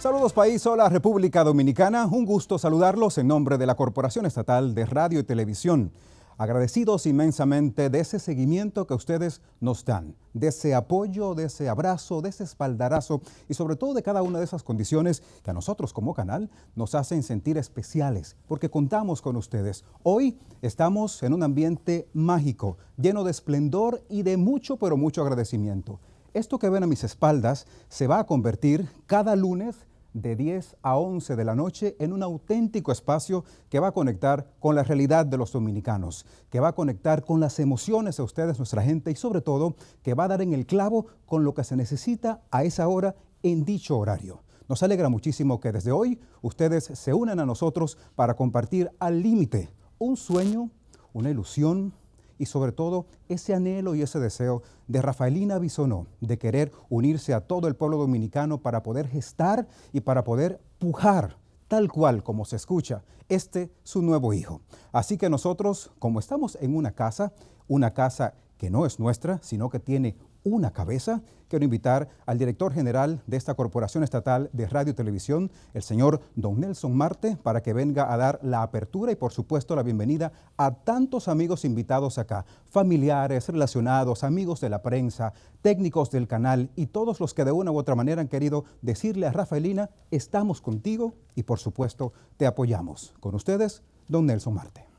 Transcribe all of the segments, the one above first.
Saludos país, hola República Dominicana, un gusto saludarlos en nombre de la Corporación Estatal de Radio y Televisión. Agradecidos inmensamente de ese seguimiento que ustedes nos dan, de ese apoyo, de ese abrazo, de ese espaldarazo y sobre todo de cada una de esas condiciones que a nosotros como canal nos hacen sentir especiales, porque contamos con ustedes. Hoy estamos en un ambiente mágico, lleno de esplendor y de mucho, pero mucho agradecimiento. Esto que ven a mis espaldas se va a convertir cada lunes de 10 a 11 de la noche en un auténtico espacio que va a conectar con la realidad de los dominicanos, que va a conectar con las emociones de ustedes, nuestra gente, y sobre todo que va a dar en el clavo con lo que se necesita a esa hora en dicho horario. Nos alegra muchísimo que desde hoy ustedes se unan a nosotros para compartir al límite un sueño, una ilusión, y sobre todo ese anhelo y ese deseo de Rafaelina Bisonó de querer unirse a todo el pueblo dominicano para poder gestar y para poder pujar tal cual como se escucha, este su nuevo hijo. Así que nosotros, como estamos en una casa, una casa que no es nuestra, sino que tiene una cabeza, quiero invitar al director general de esta Corporación Estatal de Radio y Televisión, el señor Don Nelson Marte, para que venga a dar la apertura y por supuesto la bienvenida a tantos amigos invitados acá, familiares, relacionados, amigos de la prensa, técnicos del canal y todos los que de una u otra manera han querido decirle a Rafaelina, estamos contigo y por supuesto te apoyamos. Con ustedes, Don Nelson Marte.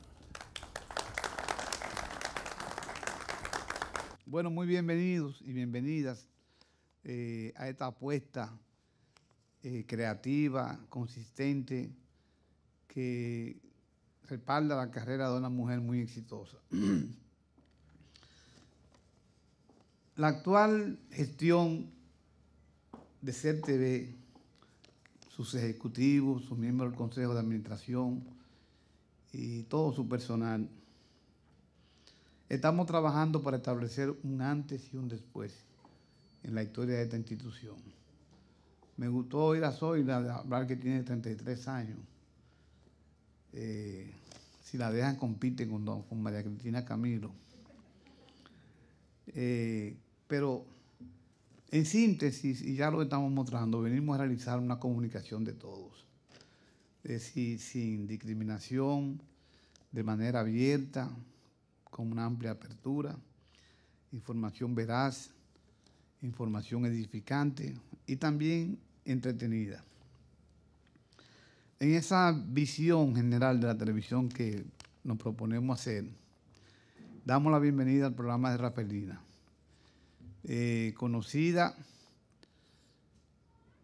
Bueno, muy bienvenidos y bienvenidas eh, a esta apuesta eh, creativa, consistente, que respalda la carrera de una mujer muy exitosa. la actual gestión de CERTV, sus ejecutivos, sus miembros del Consejo de Administración y todo su personal, Estamos trabajando para establecer un antes y un después en la historia de esta institución. Me gustó oír a Zoila hablar que tiene 33 años. Eh, si la dejan, compiten con, María Cristina Camilo. Eh, pero en síntesis, y ya lo estamos mostrando, venimos a realizar una comunicación de todos. Es decir, sin discriminación, de manera abierta, con una amplia apertura, información veraz, información edificante y también entretenida. En esa visión general de la televisión que nos proponemos hacer, damos la bienvenida al programa de Rafaelina, eh, conocida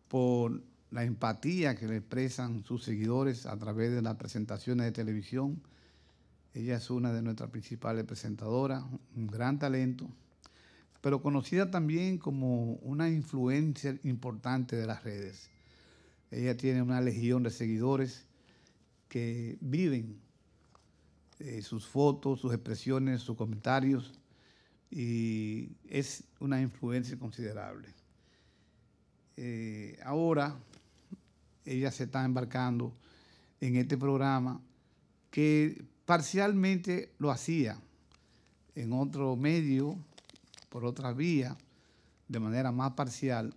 por la empatía que le expresan sus seguidores a través de las presentaciones de televisión ella es una de nuestras principales presentadoras, un gran talento, pero conocida también como una influencia importante de las redes. Ella tiene una legión de seguidores que viven eh, sus fotos, sus expresiones, sus comentarios, y es una influencia considerable. Eh, ahora ella se está embarcando en este programa que Parcialmente lo hacía en otro medio, por otra vía, de manera más parcial,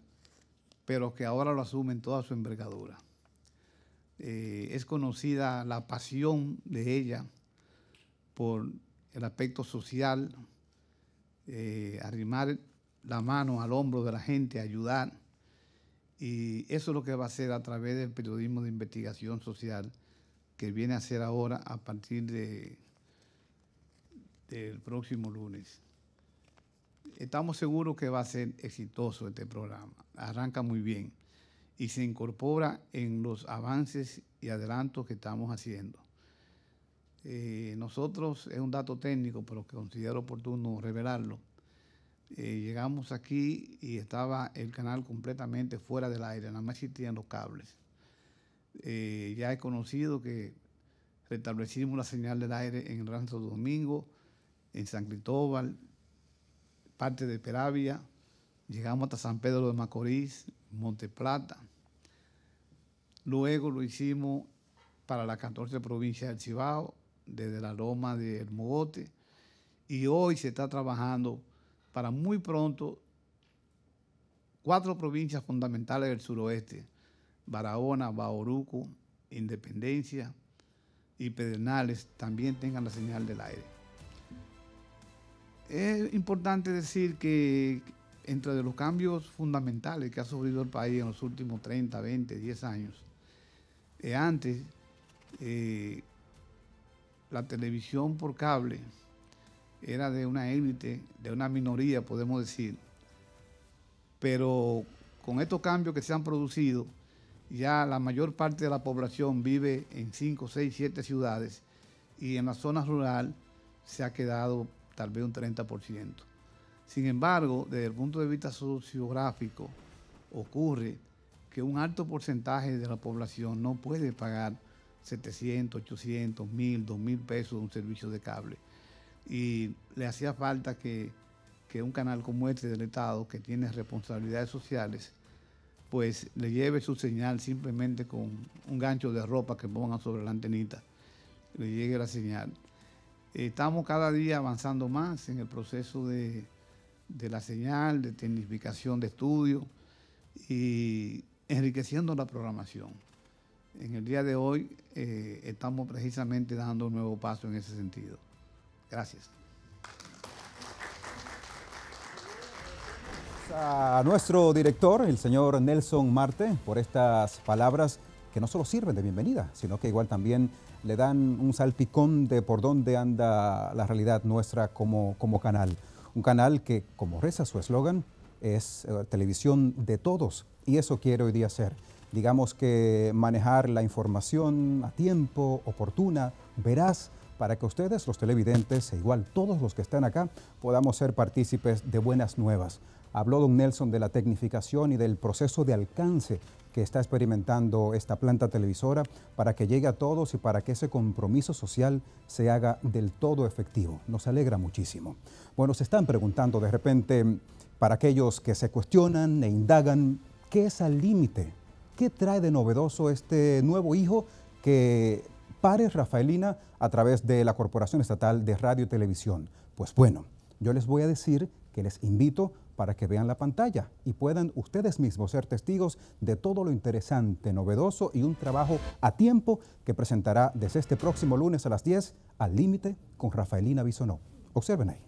pero que ahora lo asume en toda su envergadura. Eh, es conocida la pasión de ella por el aspecto social, eh, arrimar la mano al hombro de la gente, ayudar. Y eso es lo que va a hacer a través del periodismo de investigación social que viene a ser ahora a partir del próximo lunes. Estamos seguros que va a ser exitoso este programa. Arranca muy bien y se incorpora en los avances y adelantos que estamos haciendo. Eh, nosotros, es un dato técnico, pero que considero oportuno revelarlo. Eh, llegamos aquí y estaba el canal completamente fuera del aire, nada más existían los cables. Eh, ya he conocido que restablecimos la señal del aire en Rancho Domingo, en San Cristóbal, parte de Peravia, llegamos hasta San Pedro de Macorís, Monte Plata. Luego lo hicimos para las 14 provincias del Cibao, desde la Loma del El Mogote. Y hoy se está trabajando para muy pronto cuatro provincias fundamentales del suroeste. Barahona, Bauruco, Independencia y Pedernales también tengan la señal del aire. Es importante decir que entre los cambios fundamentales que ha sufrido el país en los últimos 30, 20, 10 años, antes eh, la televisión por cable era de una élite, de una minoría, podemos decir, pero con estos cambios que se han producido, ya la mayor parte de la población vive en 5, 6, 7 ciudades y en la zona rural se ha quedado tal vez un 30%. Sin embargo, desde el punto de vista sociográfico, ocurre que un alto porcentaje de la población no puede pagar 700, 800, 1000, 2000 pesos de un servicio de cable. Y le hacía falta que, que un canal como este del Estado, que tiene responsabilidades sociales, pues le lleve su señal simplemente con un gancho de ropa que pongan sobre la antenita, le llegue la señal. Estamos cada día avanzando más en el proceso de, la señal, de tecnificación de estudio y enriqueciendo la programación. En el día de hoy eh, estamos precisamente dando un nuevo paso en ese sentido. Gracias. a nuestro director, el señor Nelson Marte, por estas palabras que no solo sirven de bienvenida, sino que igual también le dan un salpicón de por dónde anda la realidad nuestra como, como canal. Un canal que, como reza su eslogan, es eh, televisión de todos, y eso quiere hoy día ser. Digamos que manejar la información a tiempo, oportuna, veraz, para que ustedes, los televidentes, e igual todos los que están acá, podamos ser partícipes de buenas nuevas. Habló don Nelson de la tecnificación y del proceso de alcance que está experimentando esta planta televisora para que llegue a todos y para que ese compromiso social se haga del todo efectivo. Nos alegra muchísimo. Bueno, se están preguntando de repente, para aquellos que se cuestionan e indagan, ¿qué es al límite? ¿Qué trae de novedoso este nuevo hijo que pare Rafaelina a través de la Corporación Estatal de Radio y Televisión? Pues bueno, yo les voy a decir que les invito para que vean la pantalla y puedan ustedes mismos ser testigos de todo lo interesante, novedoso y un trabajo a tiempo que presentará desde este próximo lunes a las 10 al límite con Rafaelina Bisonó. Observen ahí.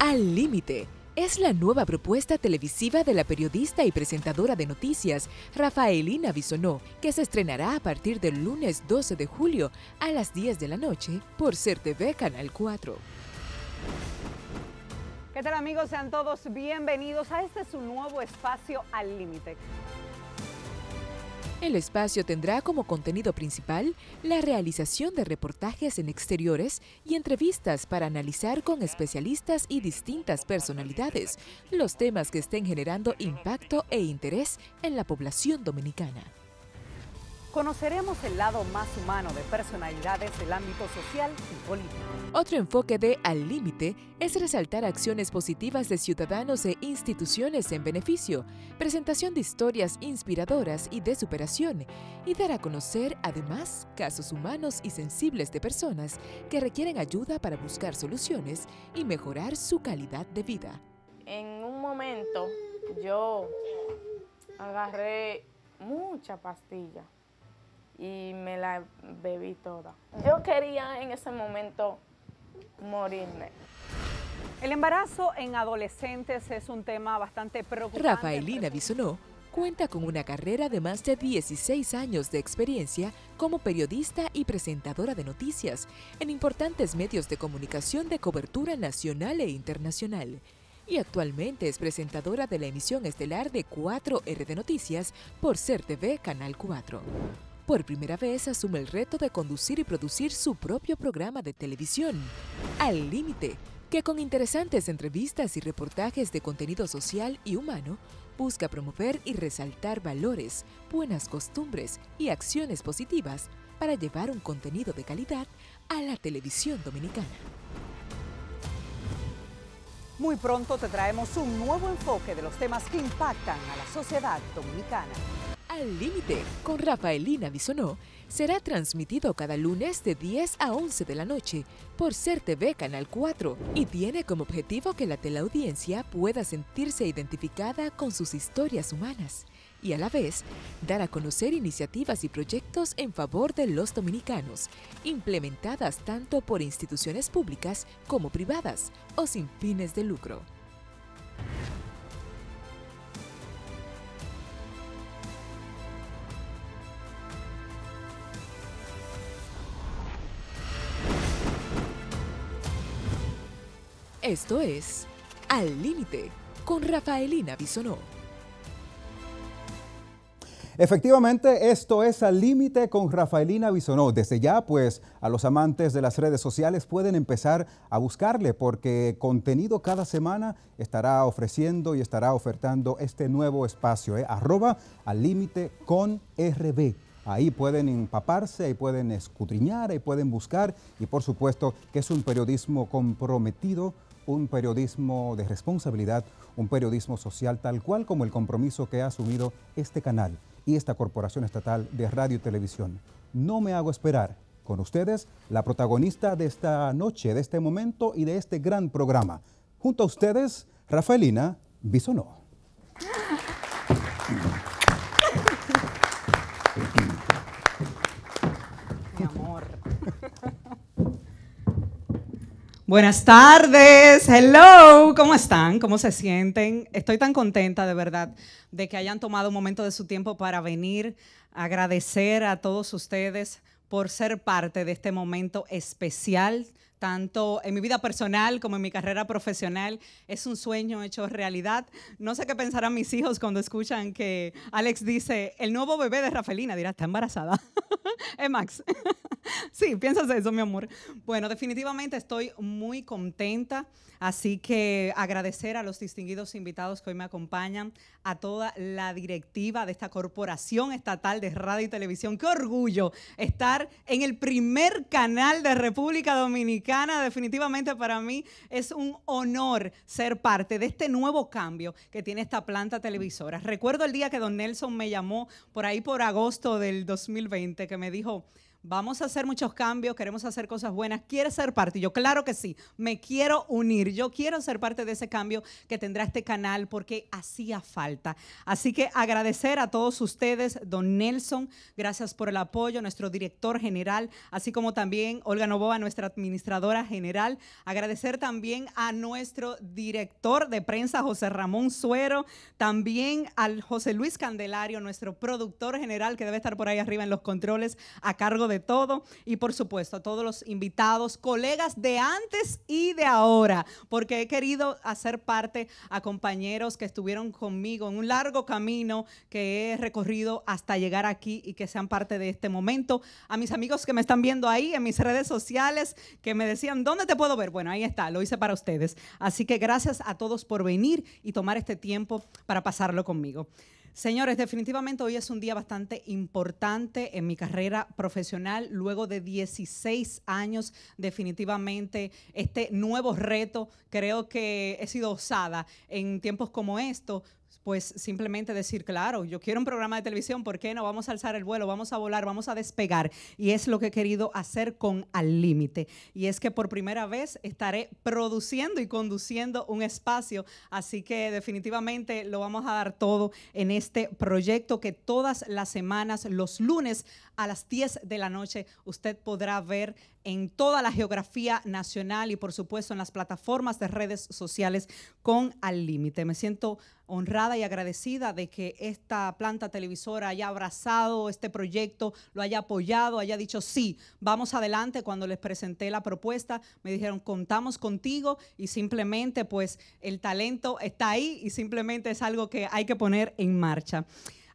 al límite es la nueva propuesta televisiva de la periodista y presentadora de noticias Rafaelina Bisonó, que se estrenará a partir del lunes 12 de julio a las 10 de la noche por CERTV Canal 4. ¿Qué tal amigos? Sean todos bienvenidos a este su nuevo espacio al límite. El espacio tendrá como contenido principal la realización de reportajes en exteriores y entrevistas para analizar con especialistas y distintas personalidades los temas que estén generando impacto e interés en la población dominicana conoceremos el lado más humano de personalidades del ámbito social y político. Otro enfoque de Al Límite es resaltar acciones positivas de ciudadanos e instituciones en beneficio, presentación de historias inspiradoras y de superación, y dar a conocer además casos humanos y sensibles de personas que requieren ayuda para buscar soluciones y mejorar su calidad de vida. En un momento yo agarré mucha pastilla y me la bebí toda. Yo quería en ese momento morirme. El embarazo en adolescentes es un tema bastante preocupante. Rafaelina Bisonó cuenta con una carrera de más de 16 años de experiencia como periodista y presentadora de noticias en importantes medios de comunicación de cobertura nacional e internacional. Y actualmente es presentadora de la emisión estelar de 4R de Noticias por Ser TV Canal 4. Por primera vez asume el reto de conducir y producir su propio programa de televisión, Al Límite, que con interesantes entrevistas y reportajes de contenido social y humano, busca promover y resaltar valores, buenas costumbres y acciones positivas para llevar un contenido de calidad a la televisión dominicana. Muy pronto te traemos un nuevo enfoque de los temas que impactan a la sociedad dominicana. Al Límite con Rafaelina Bisonó será transmitido cada lunes de 10 a 11 de la noche por CERTV Canal 4 y tiene como objetivo que la teleaudiencia pueda sentirse identificada con sus historias humanas y a la vez dar a conocer iniciativas y proyectos en favor de los dominicanos, implementadas tanto por instituciones públicas como privadas o sin fines de lucro. Esto es Al Límite con Rafaelina Bisonó. Efectivamente, esto es Al Límite con Rafaelina Bisonó. Desde ya, pues, a los amantes de las redes sociales pueden empezar a buscarle porque contenido cada semana estará ofreciendo y estará ofertando este nuevo espacio, ¿eh? arroba al límite con RB. Ahí pueden empaparse, ahí pueden escudriñar, ahí pueden buscar y por supuesto que es un periodismo comprometido un periodismo de responsabilidad, un periodismo social, tal cual como el compromiso que ha asumido este canal y esta Corporación Estatal de Radio y Televisión. No me hago esperar. Con ustedes, la protagonista de esta noche, de este momento y de este gran programa. Junto a ustedes, Rafaelina Bisonó. Buenas tardes, hello, ¿cómo están? ¿Cómo se sienten? Estoy tan contenta de verdad de que hayan tomado un momento de su tiempo para venir, agradecer a todos ustedes por ser parte de este momento especial tanto en mi vida personal como en mi carrera profesional. Es un sueño hecho realidad. No sé qué pensarán mis hijos cuando escuchan que Alex dice, el nuevo bebé de Rafaelina, dirá, está embarazada. es eh, Max. sí, piensas eso, mi amor. Bueno, definitivamente estoy muy contenta, así que agradecer a los distinguidos invitados que hoy me acompañan, a toda la directiva de esta Corporación Estatal de Radio y Televisión. Qué orgullo estar en el primer canal de República Dominicana Definitivamente para mí es un honor ser parte de este nuevo cambio que tiene esta planta televisora. Recuerdo el día que don Nelson me llamó por ahí por agosto del 2020 que me dijo, vamos a hacer muchos cambios, queremos hacer cosas buenas, ¿quieres ser parte? yo, claro que sí, me quiero unir, yo quiero ser parte de ese cambio que tendrá este canal porque hacía falta. Así que agradecer a todos ustedes, don Nelson, gracias por el apoyo, nuestro director general, así como también Olga Novoa, nuestra administradora general. Agradecer también a nuestro director de prensa, José Ramón Suero, también al José Luis Candelario, nuestro productor general que debe estar por ahí arriba en los controles a cargo de de todo y por supuesto a todos los invitados, colegas de antes y de ahora, porque he querido hacer parte a compañeros que estuvieron conmigo en un largo camino que he recorrido hasta llegar aquí y que sean parte de este momento. A mis amigos que me están viendo ahí en mis redes sociales, que me decían, ¿dónde te puedo ver? Bueno, ahí está, lo hice para ustedes. Así que gracias a todos por venir y tomar este tiempo para pasarlo conmigo. Señores, definitivamente hoy es un día bastante importante en mi carrera profesional. Luego de 16 años, definitivamente este nuevo reto, creo que he sido osada en tiempos como estos, pues simplemente decir, claro, yo quiero un programa de televisión, ¿por qué no? Vamos a alzar el vuelo, vamos a volar, vamos a despegar. Y es lo que he querido hacer con Al Límite. Y es que por primera vez estaré produciendo y conduciendo un espacio, así que definitivamente lo vamos a dar todo en este proyecto que todas las semanas, los lunes a las 10 de la noche, usted podrá ver en toda la geografía nacional y por supuesto en las plataformas de redes sociales con Al Límite. Me siento honrada y agradecida de que esta planta televisora haya abrazado este proyecto, lo haya apoyado, haya dicho sí, vamos adelante. Cuando les presenté la propuesta, me dijeron contamos contigo y simplemente pues el talento está ahí y simplemente es algo que hay que poner en marcha.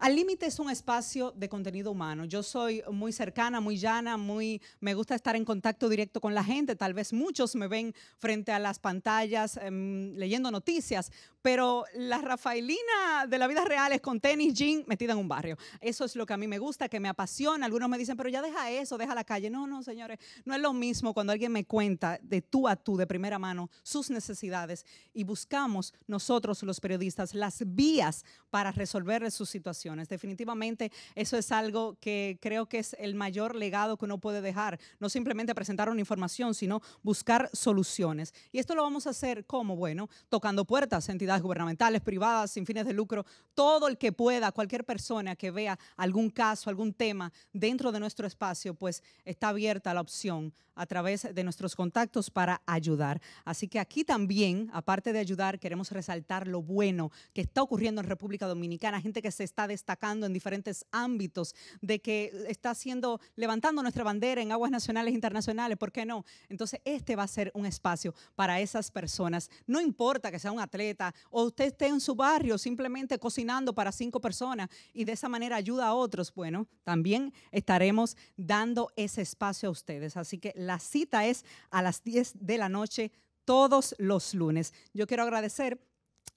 Al límite es un espacio de contenido humano. Yo soy muy cercana, muy llana, muy me gusta estar en contacto directo con la gente. Tal vez muchos me ven frente a las pantallas em, leyendo noticias, pero la Rafaelina de la vida real es con tenis, jean, metida en un barrio. Eso es lo que a mí me gusta, que me apasiona. Algunos me dicen, pero ya deja eso, deja la calle. No, no, señores, no es lo mismo cuando alguien me cuenta de tú a tú, de primera mano, sus necesidades y buscamos nosotros los periodistas las vías para resolver sus situaciones. Definitivamente eso es algo que creo que es el mayor legado que uno puede dejar, no simplemente presentar una información, sino buscar soluciones. Y esto lo vamos a hacer como, bueno, tocando puertas, entidades gubernamentales, privadas, sin fines de lucro, todo el que pueda, cualquier persona que vea algún caso, algún tema dentro de nuestro espacio, pues está abierta la opción a través de nuestros contactos para ayudar. Así que aquí también, aparte de ayudar, queremos resaltar lo bueno que está ocurriendo en República Dominicana, gente que se está destacando en diferentes ámbitos, de que está haciendo, levantando nuestra bandera en aguas nacionales e internacionales, ¿por qué no? Entonces, este va a ser un espacio para esas personas. No importa que sea un atleta o usted esté en su barrio simplemente cocinando para cinco personas y de esa manera ayuda a otros, bueno, también estaremos dando ese espacio a ustedes. Así que la cita es a las 10 de la noche todos los lunes. Yo quiero agradecer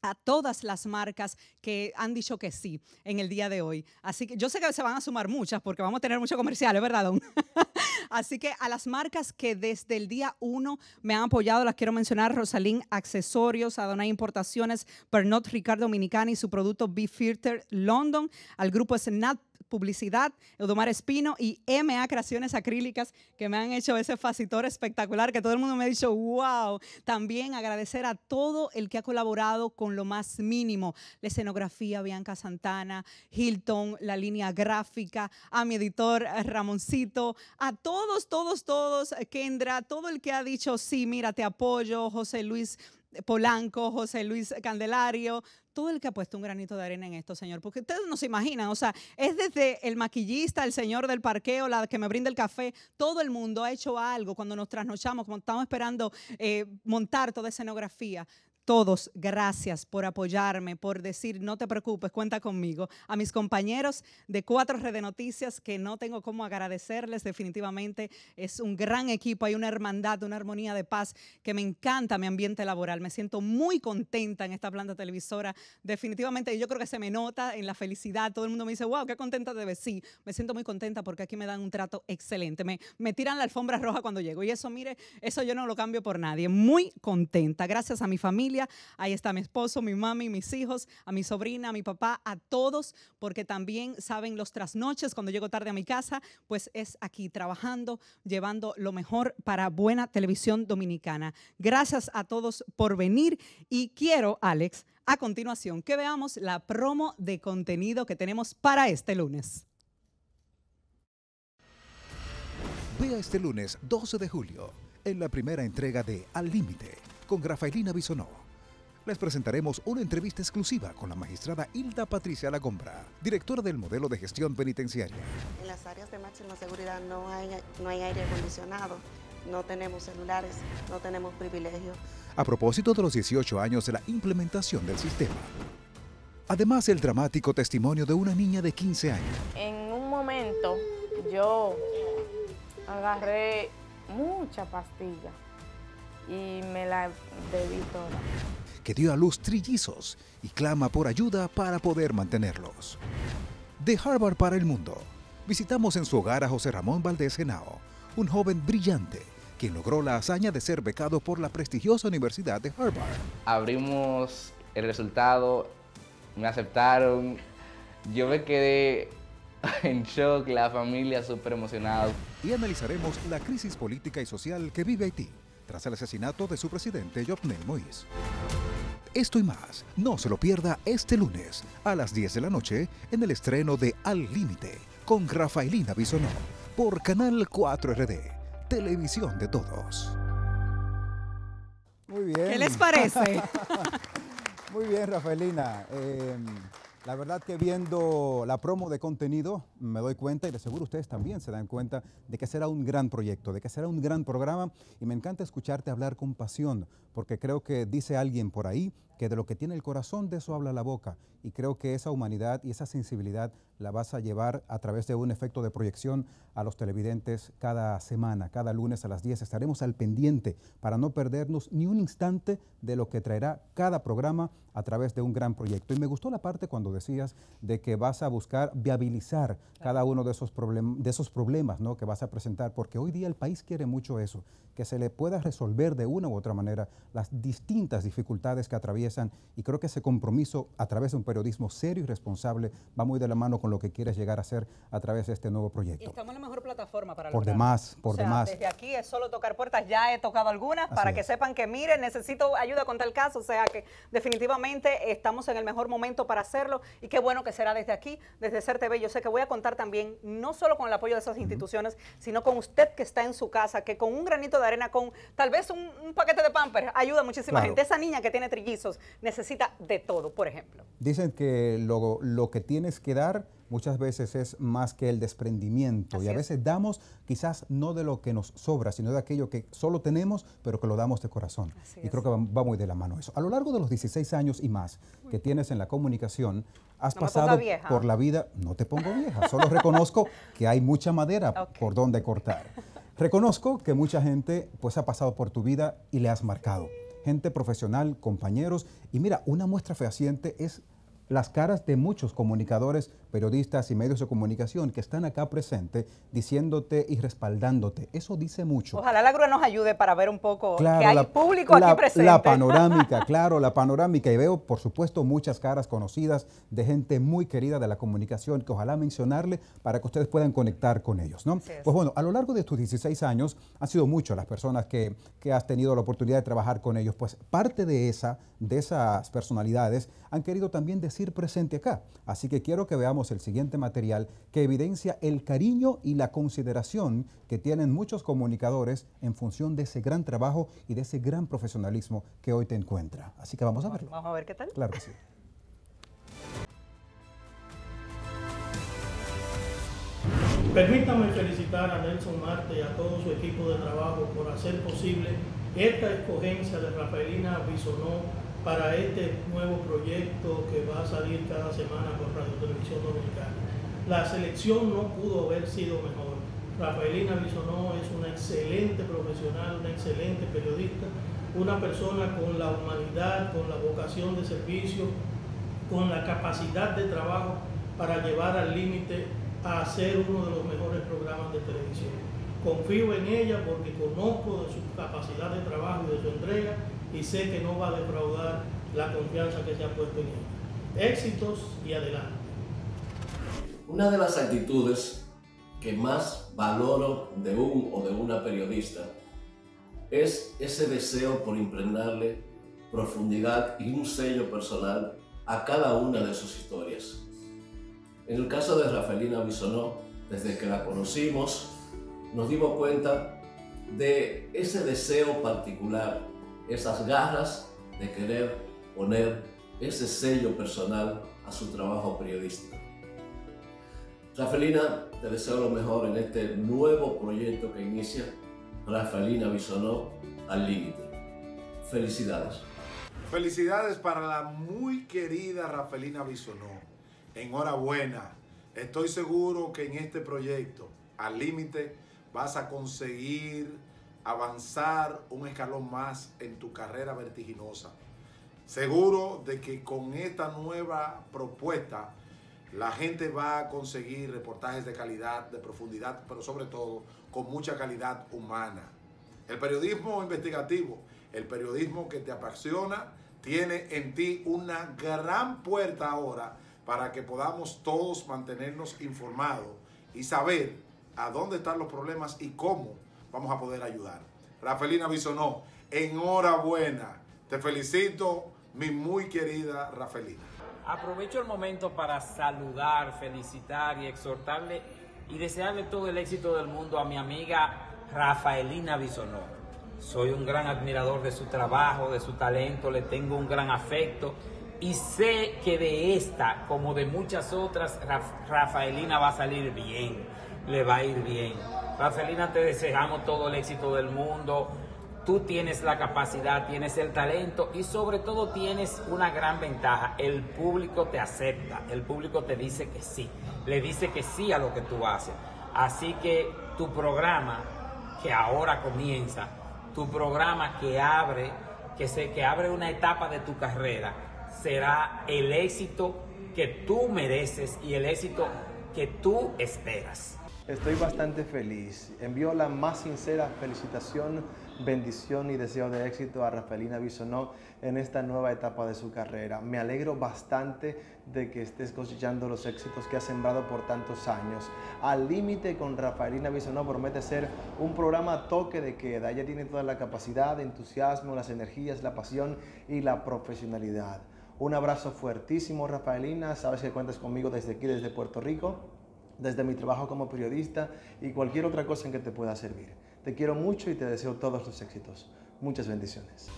a todas las marcas que han dicho que sí en el día de hoy. Así que yo sé que se van a sumar muchas porque vamos a tener mucho comerciales, ¿verdad, Don? Así que a las marcas que desde el día 1 me han apoyado, las quiero mencionar, Rosalín Accesorios, Adonai Importaciones, Pernod Ricardo y su producto Be Filter London, al grupo Snap Publicidad, Eudomar Espino y MA Creaciones Acrílicas que me han hecho ese facitor espectacular que todo el mundo me ha dicho, wow. También agradecer a todo el que ha colaborado con lo más mínimo. La escenografía, Bianca Santana, Hilton, la línea gráfica, a mi editor eh, Ramoncito, a todos, todos, todos, eh, Kendra, todo el que ha dicho, sí, mira, te apoyo, José Luis Polanco, José Luis Candelario, todo el que ha puesto un granito de arena en esto, señor, porque ustedes no se imaginan, o sea, es desde el maquillista, el señor del parqueo, la que me brinda el café, todo el mundo ha hecho algo cuando nos trasnochamos, cuando estamos esperando eh, montar toda escenografía todos, gracias por apoyarme, por decir, no te preocupes, cuenta conmigo. A mis compañeros de Cuatro redes de Noticias, que no tengo cómo agradecerles, definitivamente es un gran equipo, hay una hermandad, una armonía de paz que me encanta mi ambiente laboral. Me siento muy contenta en esta planta televisora, definitivamente yo creo que se me nota en la felicidad. Todo el mundo me dice, wow, qué contenta te ves. Sí, me siento muy contenta porque aquí me dan un trato excelente. me tiran la alfombra roja cuando llego y eso, mire, eso yo no lo cambio por nadie. Muy contenta. Gracias a mi familia ahí está mi esposo, mi mami, mis hijos, a mi sobrina, a mi papá, a todos, porque también saben los trasnoches, cuando llego tarde a mi casa, pues es aquí trabajando, llevando lo mejor para buena televisión dominicana. Gracias a todos por venir y quiero, Alex, a continuación que veamos la promo de contenido que tenemos para este lunes. Vea este lunes 12 de julio en la primera entrega de Al Límite con Rafaelina Bisonó les presentaremos una entrevista exclusiva con la magistrada Hilda Patricia Lagombra, directora del modelo de gestión penitenciaria. En las áreas de máxima seguridad no hay, no hay aire acondicionado, no tenemos celulares, no tenemos privilegios. A propósito de los 18 años de la implementación del sistema. Además, el dramático testimonio de una niña de 15 años. En un momento yo agarré mucha pastilla y me la bebí toda. Que dio a luz trillizos y clama por ayuda para poder mantenerlos. De Harvard para el mundo, visitamos en su hogar a José Ramón Valdés Genao, un joven brillante quien logró la hazaña de ser becado por la prestigiosa Universidad de Harvard. Abrimos el resultado, me aceptaron, yo me quedé en shock, la familia súper emocionada. Y analizaremos la crisis política y social que vive Haití tras el asesinato de su presidente Jovenel Moïse. Esto y más, no se lo pierda este lunes a las 10 de la noche en el estreno de Al Límite con Rafaelina Bisonó por Canal 4RD, Televisión de Todos. Muy bien. ¿Qué les parece? Muy bien, Rafaelina. Em, la verdad que viendo la promo de contenido me doy cuenta y de seguro ustedes también se dan cuenta de que será un gran proyecto, de que será un gran programa y me encanta escucharte hablar con pasión porque creo que dice alguien por ahí que de lo que tiene el corazón de eso habla la boca y creo que esa humanidad y esa sensibilidad la vas a llevar a través de un efecto de proyección a los televidentes cada semana, cada lunes a las 10. Estaremos al pendiente para no perdernos ni un instante de lo que traerá cada programa a través de un gran proyecto. Y me gustó la parte cuando decías de que vas a buscar viabilizar cada uno de esos, de esos problemas ¿no? que vas a presentar, porque hoy día el país quiere mucho eso, que se le pueda resolver de una u otra manera las distintas dificultades que atraviesan y creo que ese compromiso a través de un periodismo serio y responsable va muy de la mano con lo que quieres llegar a hacer a través de este nuevo proyecto. estamos en la mejor plataforma para Por demás, por demás. Desde aquí es solo tocar puertas, ya he tocado algunas para que sepan que miren, necesito ayuda con tal caso, o sea que definitivamente estamos en el mejor momento para hacerlo y qué bueno que será desde aquí, desde Ser Yo sé que voy a contar también no solo con el apoyo de esas instituciones, sino con usted que está en su casa, que con un granito de arena, con tal vez un, paquete de pampers, ayuda muchísima gente. Esa niña que tiene trillizos necesita de todo, por ejemplo. Dicen que lo, lo que tienes que dar muchas veces es más que el desprendimiento. y a veces damos quizás no de lo que nos sobra, sino de aquello que solo tenemos, pero que lo damos de corazón. y creo que va, muy de la mano eso. A lo largo de los 16 años y más que tienes en la comunicación, has pasado por la vida, no te pongo vieja, solo reconozco que hay mucha madera por donde cortar. Reconozco que mucha gente pues ha pasado por tu vida y le has marcado. Gente profesional, compañeros. Y mira, una muestra fehaciente es las caras de muchos comunicadores, periodistas y medios de comunicación que están acá presentes diciéndote y respaldándote. Eso dice mucho. Ojalá la grúa nos ayude para ver un poco claro, que hay público la, aquí presente. La panorámica, claro, la panorámica. Y veo, por supuesto, muchas caras conocidas de gente muy querida de la comunicación que ojalá mencionarle para que ustedes puedan conectar con ellos. ¿no? Pues bueno, a lo largo de tus 16 años han sido muchas las personas que, que has tenido la oportunidad de trabajar con ellos. Pues parte de, esa, de esas personalidades han querido también decir ir presente acá. Así que quiero que veamos el siguiente material que evidencia el cariño y la consideración que tienen muchos comunicadores en función de ese gran trabajo y de ese gran profesionalismo que hoy te encuentra. Así que vamos a verlo. Vamos a ver qué tal. Claro sí. Permítame felicitar a Nelson Marte y a todo su equipo de trabajo por hacer posible esta escogencia de Rafaelina Bisonó para este nuevo proyecto que va a salir cada semana con Radio Televisión Dominicana. La selección no pudo haber sido mejor. Rafaelina Bisonó es una excelente profesional, una excelente periodista, una persona con la humanidad, con la vocación de servicio, con la capacidad de trabajo para llevar al límite a hacer uno de los mejores programas de televisión. Confío en ella porque conozco de su capacidad de trabajo y de su entrega y sé que no va a defraudar la confianza que se ha puesto en él. Éxitos y adelante. Una de las actitudes que más valoro de un o de una periodista es ese deseo por impregnarle profundidad y un sello personal a cada una de sus historias. En el caso de Rafaelina Bisonó, desde que la conocimos, nos dimos cuenta de ese deseo particular esas garras de querer poner ese sello personal a su trabajo periodístico. Rafaelina, te deseo lo mejor en este nuevo proyecto que inicia Rafaelina Bisonó al límite. Felicidades. Felicidades para la muy querida Rafaelina Bisonó. Enhorabuena. Estoy seguro que en este proyecto, al límite, vas a conseguir avanzar un escalón más en tu carrera vertiginosa. Seguro de que con esta nueva propuesta la gente va a conseguir reportajes de calidad, de profundidad, pero sobre todo con mucha calidad humana. El periodismo investigativo, el periodismo que te apasiona, tiene en ti una gran puerta ahora para que podamos todos mantenernos informados y saber a dónde están los problemas y cómo vamos a poder ayudar. Rafaelina Bisonó, enhorabuena. Te felicito, mi muy querida Rafaelina. Aprovecho el momento para saludar, felicitar y exhortarle y desearle todo el éxito del mundo a mi amiga Rafaelina Bisonó. Soy un gran admirador de su trabajo, de su talento, le tengo un gran afecto y sé que de esta, como de muchas otras, Rafaelina va a salir bien, le va a ir bien. Marcelina, te deseamos todo el éxito del mundo. Tú tienes la capacidad, tienes el talento y sobre todo tienes una gran ventaja. El público te acepta, el público te dice que sí, le dice que sí a lo que tú haces. Así que tu programa que ahora comienza, tu programa que abre, que, que abre una etapa de tu carrera, será el éxito que tú mereces y el éxito que tú esperas. Estoy bastante feliz. Envío la más sincera felicitación, bendición y deseo de éxito a Rafaelina Bisonó en esta nueva etapa de su carrera. Me alegro bastante de que estés cosechando los éxitos que has sembrado por tantos años. Al límite con Rafaelina Bisonó promete ser un programa toque de queda. Ella tiene toda la capacidad, entusiasmo, las energías, la pasión y la profesionalidad. Un abrazo fuertísimo, Rafaelina. Sabes que cuentas conmigo desde aquí, desde Puerto Rico desde mi trabajo como periodista y cualquier otra cosa en que te pueda servir. Te quiero mucho y te deseo todos los éxitos. Muchas bendiciones.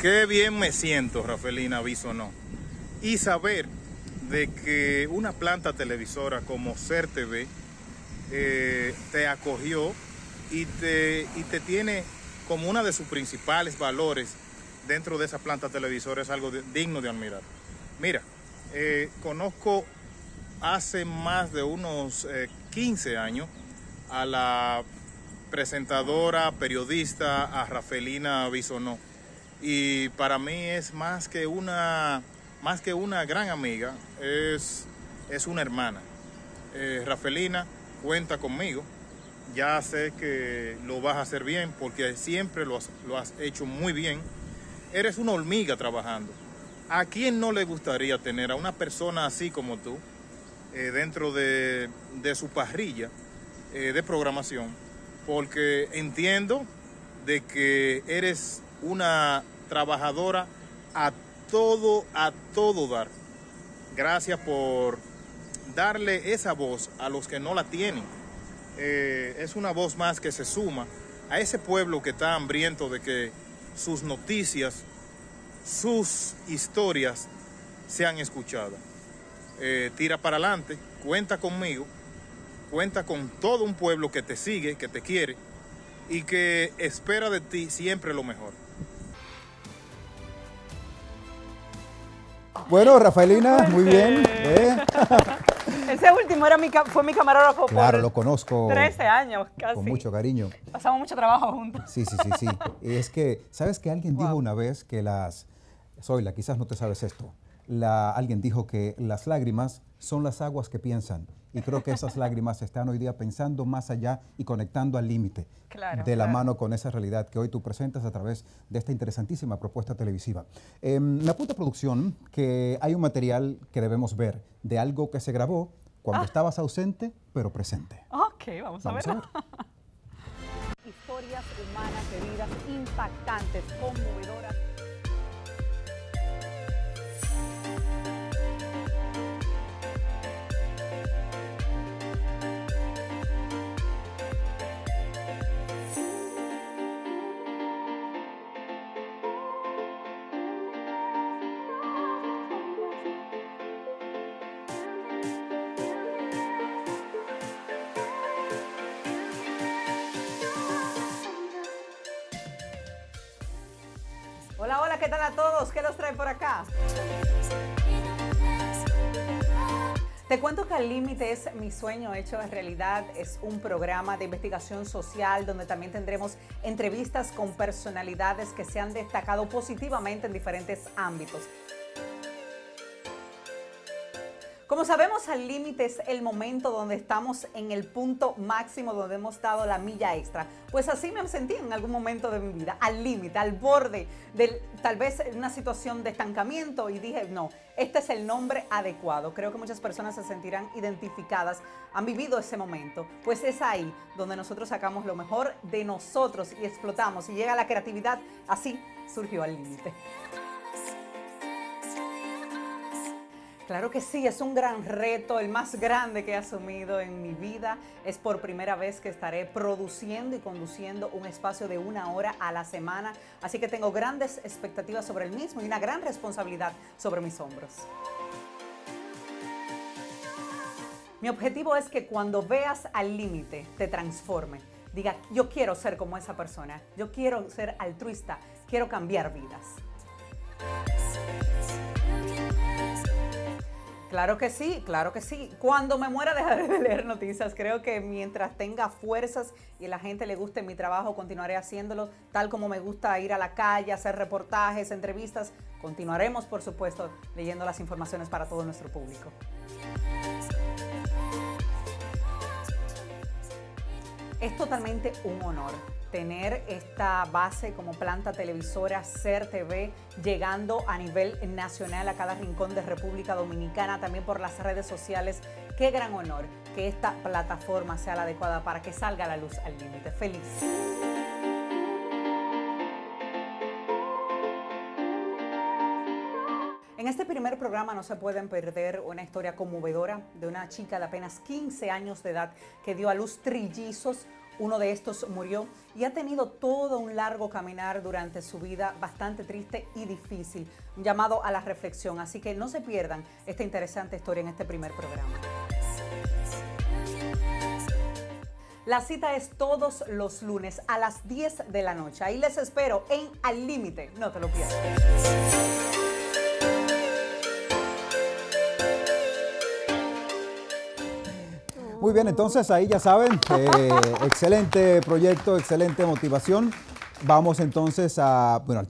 Qué bien me siento, Rafelina, aviso no. Y saber de que una planta televisora como Ser TV eh, te acogió y te, y te tiene como uno de sus principales valores dentro de esa planta televisora es algo digno de admirar. Mira, eh, conozco hace más de unos 15 eh, años a la presentadora, periodista, a Rafelina Bisonó. Y para mí es más que una, más que una gran amiga, es, una hermana. Eh, Rafelina, cuenta conmigo, ya sé que lo vas a hacer bien porque siempre lo has, lo has hecho muy bien. Eres una hormiga trabajando. ¿A quién no le gustaría tener a una persona así como tú? Eh, dentro de, su parrilla eh, de programación, porque entiendo de que eres una trabajadora a todo, a todo dar. Gracias por darle esa voz a los que no la tienen. Eh, es una voz más que se suma a ese pueblo que está hambriento de que sus noticias, sus historias sean escuchadas. Eh, tira para adelante, cuenta conmigo, cuenta con todo un pueblo que te sigue, que te quiere y que espera de ti siempre lo mejor. Bueno, Rafaelina, muy bien. ¿eh? Ese último era mi, fue mi camarógrafo. Claro, lo conozco. 13 años casi. Con mucho cariño. Pasamos mucho trabajo juntos. Sí, sí, sí, sí. Y es que, ¿sabes que alguien dijo una vez que las... Zoila, quizás no te sabes esto alguien dijo que las lágrimas son las aguas que piensan. Y creo que esas lágrimas están hoy día pensando más allá y conectando al límite de la mano con esa realidad que hoy tú presentas a través de esta interesantísima propuesta televisiva. Eh, me apunta producción que hay un material que debemos ver de algo que se grabó cuando ah. estabas ausente, pero presente. Ok, vamos, a, ver. a ver. Historias humanas de impactantes, conmovedoras. Hola, hola, ¿qué tal a todos? ¿Qué los trae por acá? Te cuento que Al Límite es mi sueño hecho en realidad. Es un programa de investigación social donde también tendremos entrevistas con personalidades que se han destacado positivamente en diferentes ámbitos. Como sabemos, al límite es el momento donde estamos en el punto máximo donde hemos dado la milla extra. Pues así me sentí en algún momento de mi vida, al límite, al borde de tal vez una situación de estancamiento y dije, no, este es el nombre adecuado. Creo que muchas personas se sentirán identificadas, han vivido ese momento. Pues es ahí donde nosotros sacamos lo mejor de nosotros y explotamos y llega la creatividad. Así surgió al límite. Claro que sí, es un gran reto, el más grande que he asumido en mi vida. Es por primera vez que estaré produciendo y conduciendo un espacio de una hora a la semana, así que tengo grandes expectativas sobre el mismo y una gran responsabilidad sobre mis hombros. Mi objetivo es que cuando veas al límite te transforme. Diga, yo quiero ser como esa persona, yo quiero ser altruista, quiero cambiar vidas. Claro que sí, claro que sí. Cuando me muera dejaré de leer noticias. Creo que mientras tenga fuerzas y la gente le guste mi trabajo, continuaré haciéndolo, tal como me gusta ir a la calle, hacer reportajes, entrevistas. Continuaremos, por supuesto, leyendo las informaciones para todo nuestro público. Es totalmente un honor tener esta base como planta televisora SER TV llegando a nivel nacional a cada rincón de República Dominicana, también por las redes sociales. Qué gran honor que esta plataforma sea la adecuada para que salga la luz al límite. Feliz. no se pueden perder una historia conmovedora de una chica de apenas 15 años de edad que dio a luz trillizos. Uno de estos murió y ha tenido todo un largo caminar durante su vida, bastante triste y difícil. Un llamado a la reflexión. Así que no se pierdan esta interesante historia en este primer programa. La cita es todos los lunes a las 10 de la noche. Ahí les espero en Al Límite. No te lo pierdas. Muy bien, entonces ahí ya saben, eh, excelente proyecto, excelente motivación. Vamos entonces a, bueno,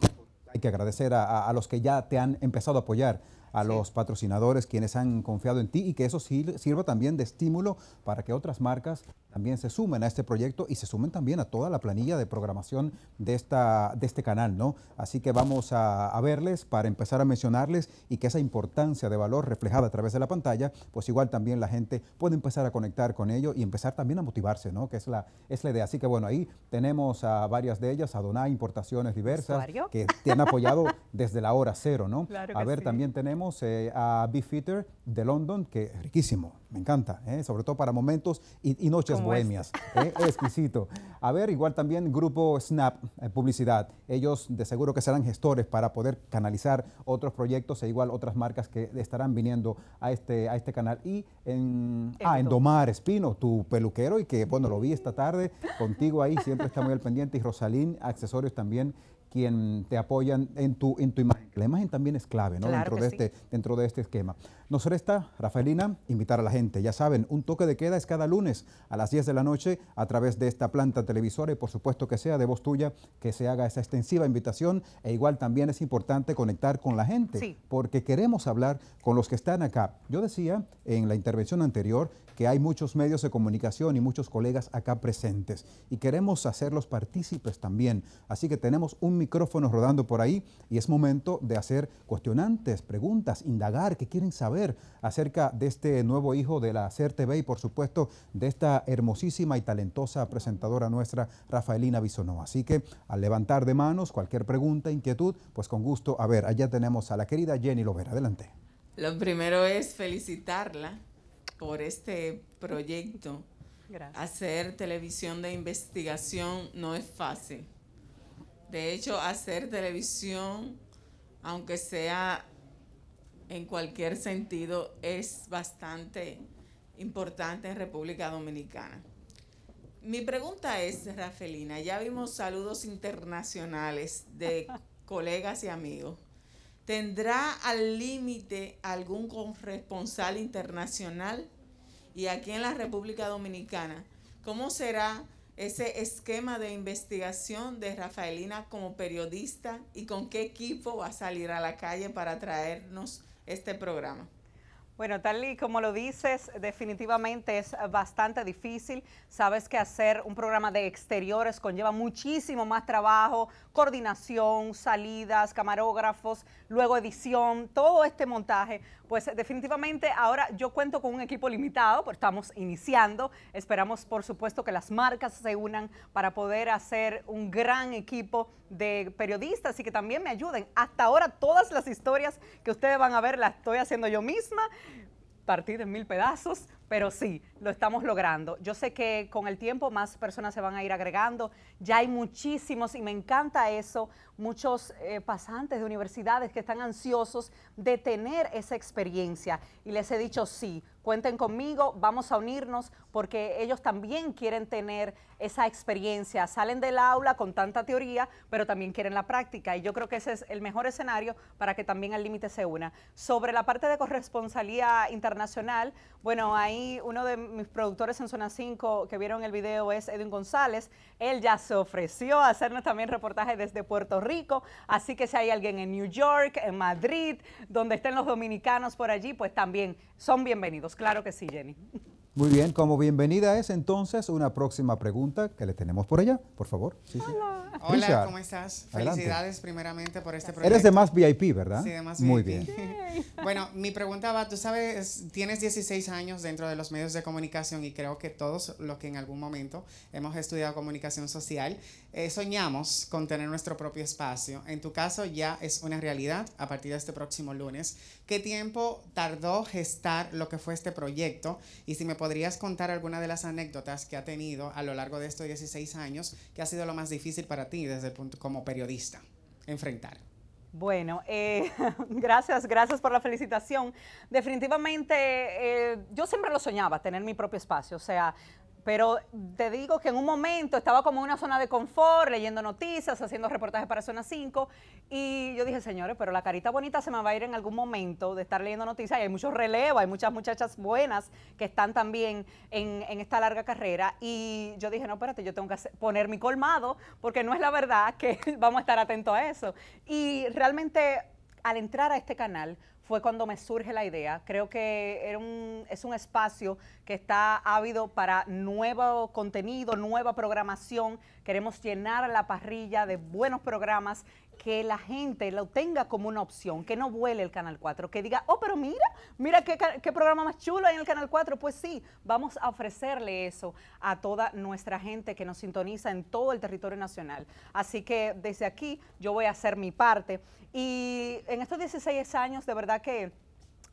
hay que agradecer a, los que ya te han empezado a apoyar a los patrocinadores quienes han confiado en ti y que eso sirva también de estímulo para que otras marcas también se sumen a este proyecto y se sumen también a toda la planilla de programación de, esta, de este canal, ¿no? Así que vamos a, verles para empezar a mencionarles y que esa importancia de valor reflejada a través de la pantalla, pues igual también la gente puede empezar a conectar con ello y empezar también a motivarse, ¿no? Que es la, es la idea. Así que bueno, ahí tenemos a varias de ellas, a Doná Importaciones Diversas, que te han apoyado desde la hora cero, ¿no? a ver, también tenemos eh, a Beefeater de London, que es riquísimo, me encanta, ¿eh? sobre todo para momentos y, y noches bohemias. Pues. Eh, exquisito. A ver, igual también Grupo Snap, eh, publicidad. Ellos de seguro que serán gestores para poder canalizar otros proyectos e igual otras marcas que estarán viniendo a este, a este canal. Y en, ah, en Domar Espino, tu peluquero, y que bueno, lo vi esta tarde contigo ahí, siempre está muy al pendiente. Y Rosalín, accesorios también quien te apoyan en tu, en tu imagen. La imagen también es clave ¿no? dentro, de este, dentro de este esquema. Nos resta, Rafaelina, invitar a la gente. Ya saben, un toque de queda es cada lunes a las 10 de la noche a través de esta planta televisora y por supuesto que sea de voz tuya que se haga esa extensiva invitación. E igual también es importante conectar con la gente porque queremos hablar con los que están acá. Yo decía en la intervención anterior que hay muchos medios de comunicación y muchos colegas acá presentes y queremos hacerlos partícipes también. Así que tenemos un micrófono rodando por ahí y es momento de hacer cuestionantes, preguntas, indagar, que quieren saber acerca de este nuevo hijo de la CERTV y por supuesto de esta hermosísima y talentosa presentadora nuestra, Rafaelina Bisonó. Así que al levantar de manos cualquier pregunta, inquietud, pues con gusto, a ver, allá tenemos a la querida Jenny Lover Adelante. Lo primero es felicitarla por este proyecto. Gracias. Hacer televisión de investigación no es fácil. De hecho, hacer televisión, aunque sea en cualquier sentido es bastante importante en República Dominicana. Mi pregunta es, Rafaelina, ya vimos saludos internacionales de colegas y amigos. ¿Tendrá al límite algún corresponsal internacional? Y aquí en la República Dominicana, ¿cómo será ese esquema de investigación de Rafaelina como periodista y con qué equipo va a salir a la calle para traernos este programa. Bueno, tal y como lo dices, definitivamente es bastante difícil. Sabes que hacer un programa de exteriores conlleva muchísimo más trabajo, coordinación, salidas, camarógrafos, luego edición, todo este montaje. Pues definitivamente ahora yo cuento con un equipo limitado, pues estamos iniciando. Esperamos, por supuesto, que las marcas se unan para poder hacer un gran equipo de periodistas y que también me ayuden. Hasta ahora todas las historias que ustedes van a ver las estoy haciendo yo misma partir en mil pedazos pero sí, lo estamos logrando. Yo sé que con el tiempo más personas se van a ir agregando, ya hay muchísimos y me encanta eso, muchos eh, pasantes de universidades que están ansiosos de tener esa experiencia y les he dicho sí, cuenten conmigo, vamos a unirnos porque ellos también quieren tener esa experiencia, salen del aula con tanta teoría, pero también quieren la práctica y yo creo que ese es el mejor escenario para que también al límite se una. Sobre la parte de corresponsalía internacional, bueno, hay uno de mis productores en Zona 5 que vieron el video es Edwin González. Él ya se ofreció a hacernos también reportaje desde Puerto Rico. Así que si hay alguien en New York, en Madrid, donde estén los dominicanos por allí, pues también son bienvenidos. Claro que sí, Jenny. Muy bien, como bienvenida es entonces una próxima pregunta que le tenemos por allá, por favor. Hola. ¿cómo estás? Felicidades primeramente por este proyecto. Eres de más VIP, ¿verdad? Sí, de más VIP. Muy bien. bueno, mi pregunta va, tú sabes, tienes 16 años dentro de los medios de comunicación y creo que todos los que en algún momento hemos estudiado comunicación social, eh, soñamos con tener nuestro propio espacio. En tu caso ya es una realidad a partir de este próximo lunes. ¿Qué tiempo tardó gestar lo que fue este proyecto? Y si me podrías contar alguna de las anécdotas que ha tenido a lo largo de estos 16 años que ha sido lo más difícil para ti desde el punto como periodista enfrentar? Bueno, eh, gracias, gracias por la felicitación. Definitivamente, eh, yo siempre lo soñaba, tener mi propio espacio. O sea, pero te digo que en un momento estaba como en una zona de confort, leyendo noticias, haciendo reportajes para Zona 5, y yo dije, señores, pero la carita bonita se me va a ir en algún momento de estar leyendo noticias, y hay muchos relevos, hay muchas muchachas buenas que están también en, esta larga carrera, y yo dije, no, espérate, yo tengo que poner mi colmado, porque no es la verdad que vamos a estar atentos a eso. Y realmente, al entrar a este canal, fue cuando me surge la idea. Creo que es un espacio que está ávido para nuevo contenido, nueva programación. Queremos llenar la parrilla de buenos programas que la gente lo tenga como una opción, que no vuele el Canal 4, que diga, oh, pero mira, mira qué, programa más chulo hay en el Canal 4. Pues sí, vamos a ofrecerle eso a toda nuestra gente que nos sintoniza en todo el territorio nacional. Así que desde aquí yo voy a hacer mi parte. Y en estos 16 años, de verdad que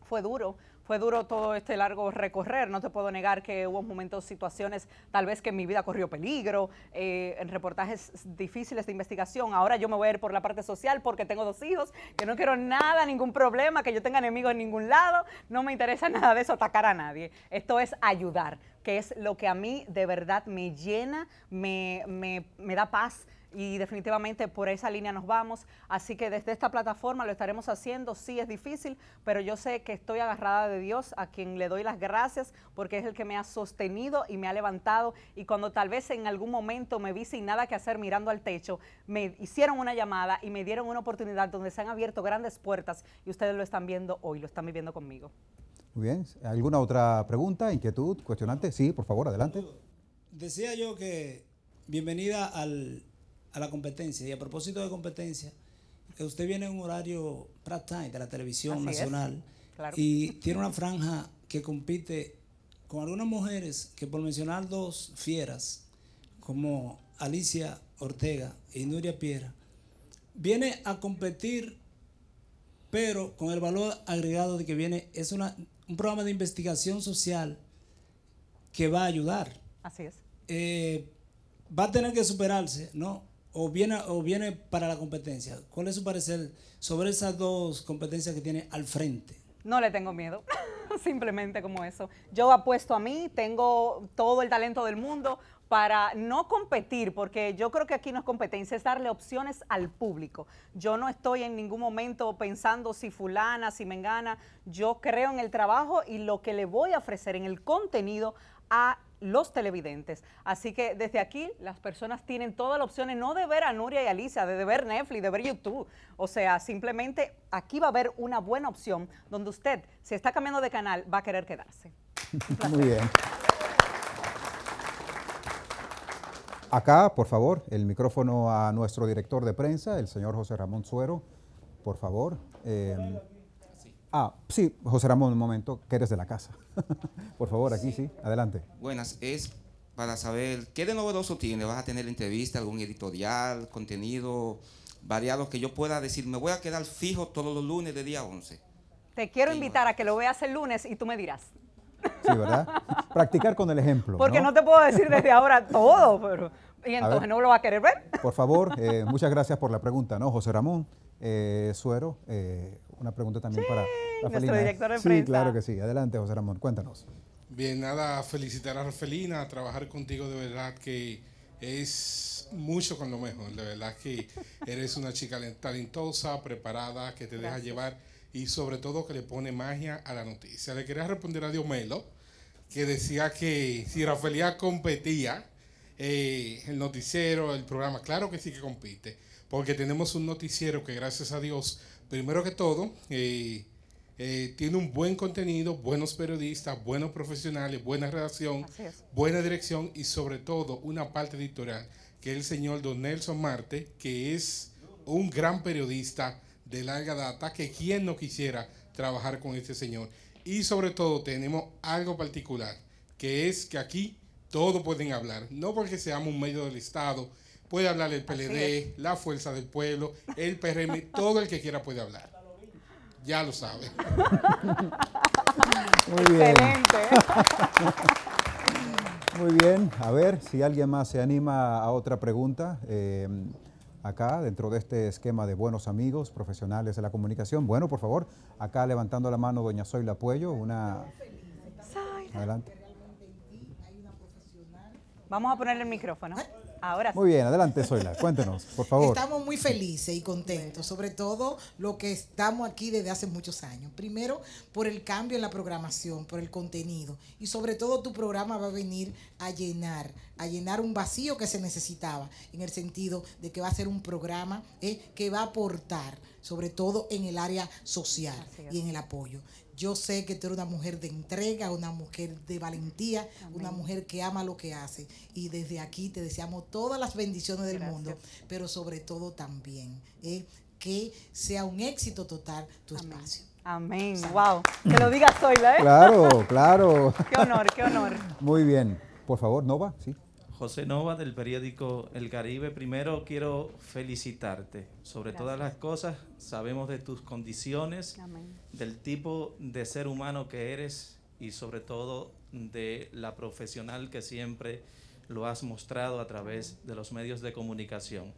fue duro, fue duro todo este largo recorrer. No te puedo negar que hubo momentos, situaciones, tal vez que mi vida corrió peligro, eh, en reportajes difíciles de investigación. Ahora yo me voy a ir por la parte social porque tengo dos hijos, que no quiero nada, ningún problema, que yo tenga enemigos en ningún lado. No me interesa nada de eso, atacar a nadie. Esto es ayudar, que es lo que a mí de verdad me llena, me, me, me da paz y definitivamente por esa línea nos vamos. Así que desde esta plataforma lo estaremos haciendo. Sí, es difícil, pero yo sé que estoy agarrada de Dios, a quien le doy las gracias porque es el que me ha sostenido y me ha levantado. Y cuando tal vez en algún momento me vi sin nada que hacer mirando al techo, me hicieron una llamada y me dieron una oportunidad donde se han abierto grandes puertas y ustedes lo están viendo hoy, lo están viviendo conmigo. Muy bien. ¿Alguna otra pregunta, inquietud, cuestionante? Sí, por favor, adelante. Decía yo que bienvenida al a la competencia. Y a propósito de competencia, usted viene en un horario prime de la televisión nacional y tiene una franja que compite con algunas mujeres que por mencionar dos fieras, como Alicia Ortega y e Nuria Piera, viene a competir, pero con el valor agregado de que viene, es una, un programa de investigación social que va a ayudar. Así es. Eh, va a tener que superarse, ¿no? o viene, o viene para la competencia. ¿Cuál es su parecer sobre esas dos competencias que tiene al frente? No le tengo miedo, simplemente como eso. Yo apuesto a mí, tengo todo el talento del mundo para no competir, porque yo creo que aquí no es competencia, es darle opciones al público. Yo no estoy en ningún momento pensando si fulana, si me gana yo creo en el trabajo y lo que le voy a ofrecer en el contenido a los televidentes. Así que desde aquí las personas tienen todas las opciones, no de ver a Nuria y a Lisa, de ver Netflix, de ver YouTube. O sea, simplemente aquí va a haber una buena opción donde usted, si está cambiando de canal, va a querer quedarse. Muy bien. Acá, por favor, el micrófono a nuestro director de prensa, el señor José Ramón Suero. Por favor. Eh, Ah, sí, José Ramón, un momento, que eres de la casa. Por favor, aquí sí. adelante. Buenas, es para saber qué de novedoso tiene. ¿Vas a tener entrevista, algún editorial, contenido variado que yo pueda decir? Me voy a quedar fijo todos los lunes de día 11. Te quiero invitar a que lo veas el lunes y tú me dirás. Sí, ¿verdad? Practicar con el ejemplo. Porque ¿no? te puedo decir desde ahora todo, pero. Y entonces no lo va a querer ver. Por favor, eh, muchas gracias por la pregunta, ¿no, José Ramón? Eh, Suero, eh, una pregunta también para Nuestro director de sí, claro que sí. Adelante, José Ramón, cuéntanos. Bien, nada, felicitar a Rafaelina, trabajar contigo de verdad que es mucho con lo mejor. De verdad que eres una chica talentosa, preparada, que te deja llevar y sobre todo que le pone magia a la noticia. Le quería responder a Diomelo, que decía que si Rafelía competía, eh, el noticiero, el programa, claro que sí que compite, porque tenemos un noticiero que gracias a Dios primero que todo, eh, eh, tiene un buen contenido, buenos periodistas, buenos profesionales, buena redacción, buena dirección y sobre todo una parte editorial, que es el señor Don Nelson Marte, que es un gran periodista de larga data, que quien no quisiera trabajar con este señor. Y sobre todo tenemos algo particular, que es que aquí todos pueden hablar, no porque seamos un medio del Estado, Puede hablar el PLD, la Fuerza del Pueblo, el PRM, todo el que quiera puede hablar. Ya lo sabe. Muy bien. Excelente. Muy bien. A ver si alguien más se anima a otra pregunta. Em, acá, dentro de este esquema de buenos amigos, profesionales de la comunicación. Bueno, por favor, acá levantando la mano, doña Zoila apoyo una... Adelante. Vamos a ponerle el micrófono. ¿Eh? Muy bien, adelante, Zoila, cuéntenos, por favor. Estamos muy felices y contentos, sobre todo lo que estamos aquí desde hace muchos años. Primero, por el cambio en la programación, por el contenido y sobre todo tu programa va a venir a llenar, a llenar un vacío que se necesitaba, en el sentido de que va a ser un programa eh, que va a aportar, sobre todo en el área social y en el apoyo. Yo sé que tú eres una mujer de entrega, una mujer de valentía, una mujer que ama lo que hace. Y desde aquí te deseamos todas las bendiciones del mundo, pero sobre todo también eh, que sea un éxito total tu espacio. Amén. Wow. Que lo digas hoy, ¿eh? Claro, claro. qué honor, qué honor. Muy bien. Por favor, Nova, sí. José Nova del periódico El Caribe. Primero quiero felicitarte. Sobre todas las cosas, sabemos de tus condiciones, del tipo de ser humano que eres y sobre todo de la profesional que siempre lo has mostrado a través de los medios de comunicación.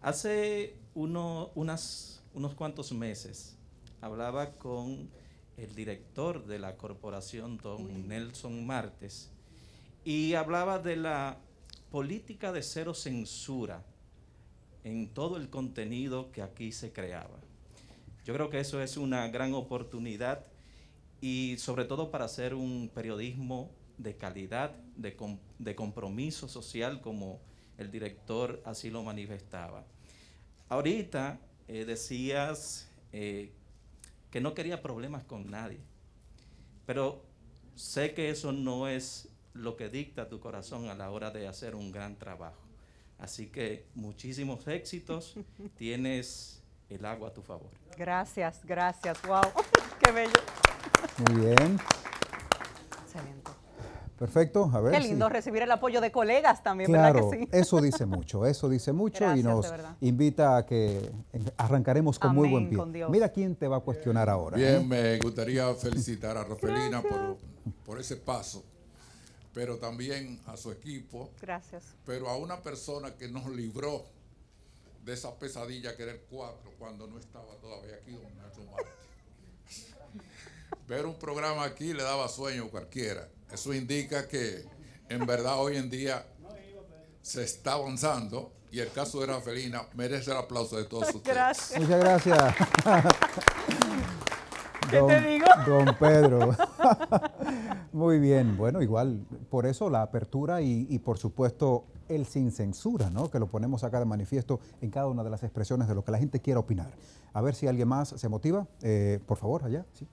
Hace unos cuantos meses hablaba con el director de la corporación, don Nelson Martes, y hablaba de la política de cero censura en todo el contenido que aquí se creaba. Yo creo que eso es una gran oportunidad y sobre todo para hacer un periodismo de calidad, de, compromiso social como el director así lo manifestaba. Ahorita eh, decías eh, que no quería problemas con nadie, pero sé que eso no es lo que dicta tu corazón a la hora de hacer un gran trabajo. Así que muchísimos éxitos, tienes el agua a tu favor. Gracias, gracias, wow, qué bello. Muy bien. Perfecto, a ver. Qué lindo recibir el apoyo de colegas también, Eso dice mucho, eso dice mucho y nos invita a que arrancaremos con muy buen pie. Mira quién te va a cuestionar ahora. Bien, ¿eh? me gustaría felicitar a Rofelina por, por ese paso pero también a su equipo. Gracias. Pero a una persona que nos libró de esa pesadilla querer cuatro cuando no estaba todavía aquí, don Nacho Ver un programa aquí le daba sueño a cualquiera. Eso indica que en verdad hoy en día se está avanzando y el caso de Rafaelina merece el aplauso de todos ustedes. Muchas gracias. ¿Qué don, te digo? Don Pedro. Muy bien, bueno, igual, por eso la apertura y, por supuesto el sin censura, ¿no? Que lo ponemos acá de manifiesto en cada una de las expresiones de lo que la gente quiera opinar. A ver si alguien más se motiva. Eh, por favor, allá. Sí.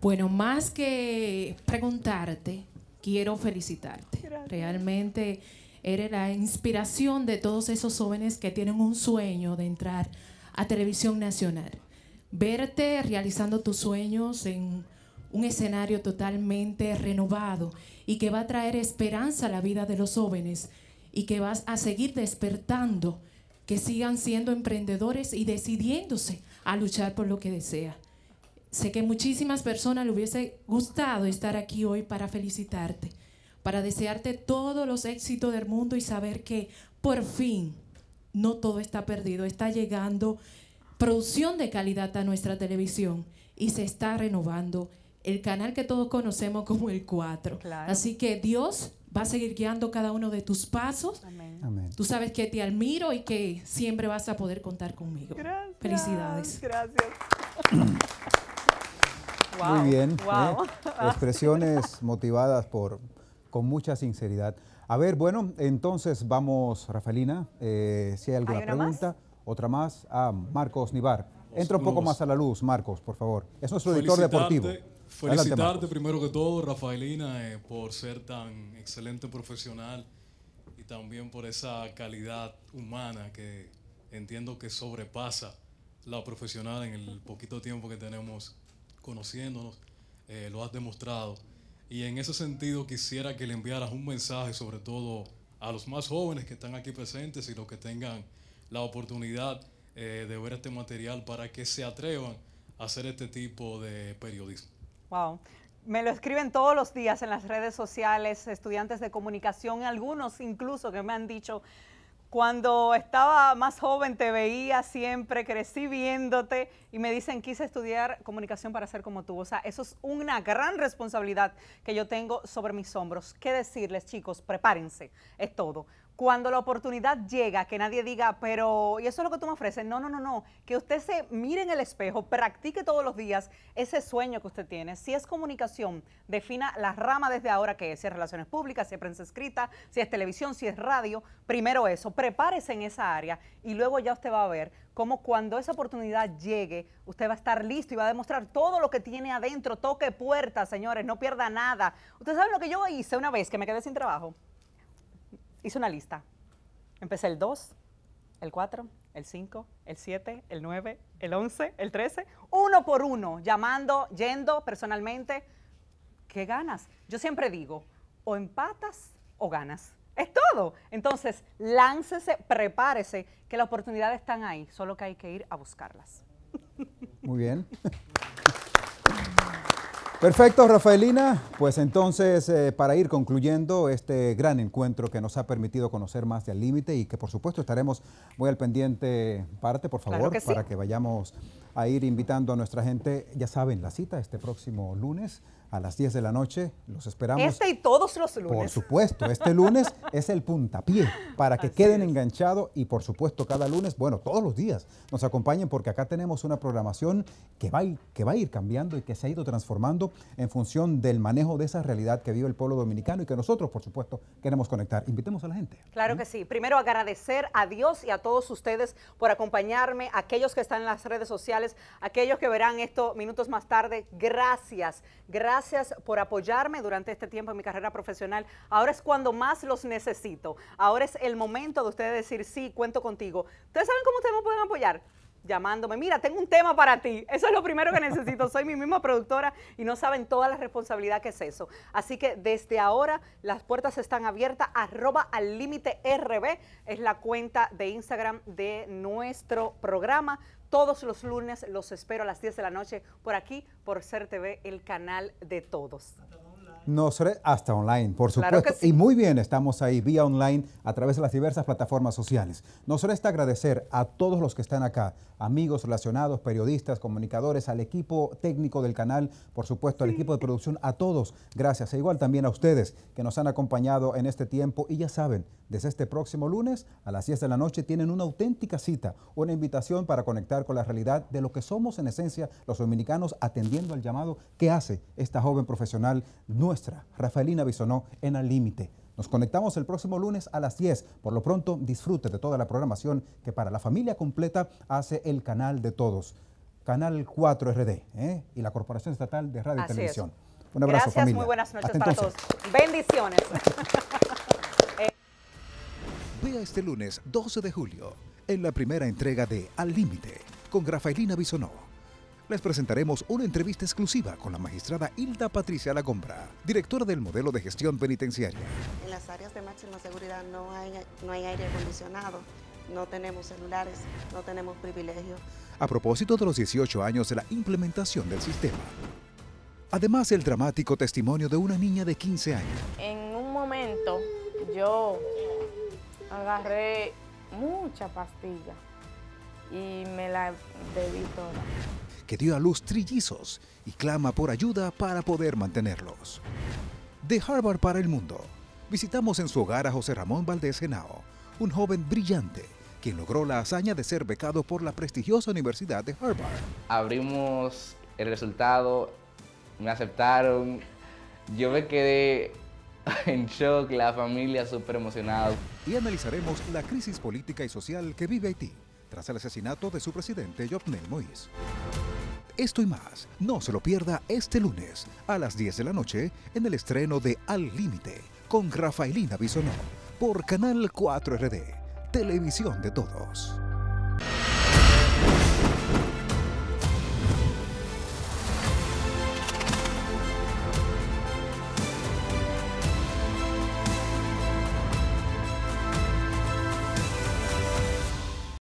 Bueno, más que preguntarte, quiero felicitarte. Realmente eres la inspiración de todos esos jóvenes que tienen un sueño de entrar a televisión nacional verte realizando tus sueños en un escenario totalmente renovado y que va a traer esperanza a la vida de los jóvenes y que vas a seguir despertando, que sigan siendo emprendedores y decidiéndose a luchar por lo que desea. Sé que muchísimas personas le hubiese gustado estar aquí hoy para felicitarte, para desearte todos los éxitos del mundo y saber que por fin no todo está perdido, está llegando producción de calidad a nuestra televisión y se está renovando el canal que todos conocemos como el 4. Así que Dios va a seguir guiando cada uno de tus pasos. Tú sabes que te admiro y que siempre vas a poder contar conmigo. Felicidades. Gracias. Muy bien. ¿eh? Expresiones motivadas por, con mucha sinceridad. A ver, bueno, entonces vamos, Rafaelina, eh, si hay alguna pregunta. Otra más a Marcos Nivar. Entra un poco más a la luz, Marcos, por favor. Es nuestro editor deportivo. Felicitarte primero que todo, Rafaelina, eh, por ser tan excelente profesional y también por esa calidad humana que entiendo que sobrepasa la profesional en el poquito tiempo que tenemos conociéndonos. Eh, lo has demostrado. Y en ese sentido quisiera que le enviaras un mensaje sobre todo a los más jóvenes que están aquí presentes y los que tengan la oportunidad eh, de ver este material para que se atrevan a hacer este tipo de periodismo. Wow. Me lo escriben todos los días en las redes sociales, estudiantes de comunicación, algunos incluso que me han dicho, cuando estaba más joven te veía siempre, crecí viéndote y me dicen quise estudiar comunicación para ser como tú. O sea, eso es una gran responsabilidad que yo tengo sobre mis hombros. ¿Qué decirles chicos? Prepárense, es todo cuando la oportunidad llega, que nadie diga, pero, y eso es lo que tú me ofreces. No, no, no, no. Que usted se mire en el espejo, practique todos los días ese sueño que usted tiene. Si es comunicación, defina la rama desde ahora que es, si es relaciones públicas, si es prensa escrita, si es televisión, si es radio. Primero eso, prepárese en esa área y luego ya usted va a ver cómo cuando esa oportunidad llegue, usted va a estar listo y va a demostrar todo lo que tiene adentro. Toque puertas, señores, no pierda nada. Usted sabe lo que yo hice una vez que me quedé sin trabajo hice una lista. Empecé el 2, el 4, el 5, el 7, el 9, el 11, el 13, uno por uno, llamando, yendo personalmente. ¿Qué ganas? Yo siempre digo, o empatas o ganas. Es todo. Entonces, láncese, prepárese, que las oportunidades están ahí, solo que hay que ir a buscarlas. Muy bien. Perfecto, Rafaelina. Pues entonces, eh, para ir concluyendo este gran encuentro que nos ha permitido conocer más del límite y que por supuesto estaremos muy al pendiente parte, por favor, para que vayamos a ir invitando a nuestra gente. Ya saben, la cita este próximo lunes a las 10 de la noche. Los esperamos. Este y todos los lunes. Por supuesto, este lunes es el puntapié para que queden enganchados y por supuesto cada lunes, bueno, todos los días nos acompañen porque acá tenemos una programación que va, que va a ir cambiando y que se ha ido transformando en función del manejo de esa realidad que vive el pueblo dominicano y que nosotros, por supuesto, queremos conectar. Invitemos a la gente. Claro que sí. Primero agradecer a Dios y a todos ustedes por acompañarme, aquellos que están en las redes sociales, aquellos que verán esto minutos más tarde. Gracias, gracias gracias por apoyarme durante este tiempo en mi carrera profesional. Ahora es cuando más los necesito. Ahora es el momento de ustedes decir, sí, cuento contigo. ¿Ustedes saben cómo ustedes me pueden apoyar? llamándome, mira, tengo un tema para ti. Eso es lo primero que necesito. Soy mi misma productora y no saben toda la responsabilidad que es eso. Así que desde ahora las puertas están abiertas. Arroba al límite RB es la cuenta de Instagram de nuestro programa. Todos los lunes los espero a las 10 de la noche por aquí, por Ser TV, el canal de todos. hasta online, por supuesto. Y muy bien, estamos ahí vía online a través de las diversas plataformas sociales. Nos resta agradecer a todos los que están acá, amigos relacionados, periodistas, comunicadores, al equipo técnico del canal, por supuesto, al equipo de producción, a todos. Gracias. E igual también a ustedes que nos han acompañado en este tiempo. Y ya saben, desde este próximo lunes a las 10 de la noche tienen una auténtica cita, una invitación para conectar con la realidad de lo que somos en esencia los dominicanos, atendiendo al llamado que hace esta joven profesional nuestra, Rafaelina Bisonó, en Al Límite. Nos conectamos el próximo lunes a las 10. Por lo pronto, disfrute de toda la programación que para la familia completa hace el canal de todos. Canal 4 RD ¿eh? y la Corporación Estatal de Radio y Televisión. Un abrazo, Gracias, muy buenas noches Hasta todos. Bendiciones. Eh. Vea este lunes 12 de julio en la primera entrega de Al Límite con Rafaelina Bisonó les presentaremos una entrevista exclusiva con la magistrada Hilda Patricia Lagombra, directora del modelo de gestión penitenciaria. En las áreas de máxima seguridad no hay, no hay aire acondicionado, no tenemos celulares, no tenemos privilegios. A propósito de los 18 años de la implementación del sistema. Además, el dramático testimonio de una niña de 15 años. En un momento yo agarré mucha pastilla y me la bebí toda que dio a luz trillizos y clama por ayuda para poder mantenerlos. De Harvard para el mundo, visitamos en su hogar a José Ramón Valdés Genao, un joven brillante quien logró la hazaña de ser becado por la prestigiosa Universidad de Harvard. Abrimos el resultado, me aceptaron, yo me quedé en shock, la familia súper emocionada. Y analizaremos la crisis política y social que vive Haití tras el asesinato de su presidente Jovenel Moïse. Esto y más, no se lo pierda este lunes a las 10 de la noche en el estreno de Al Límite con Rafaelina Bisonó por Canal 4RD, Televisión de Todos.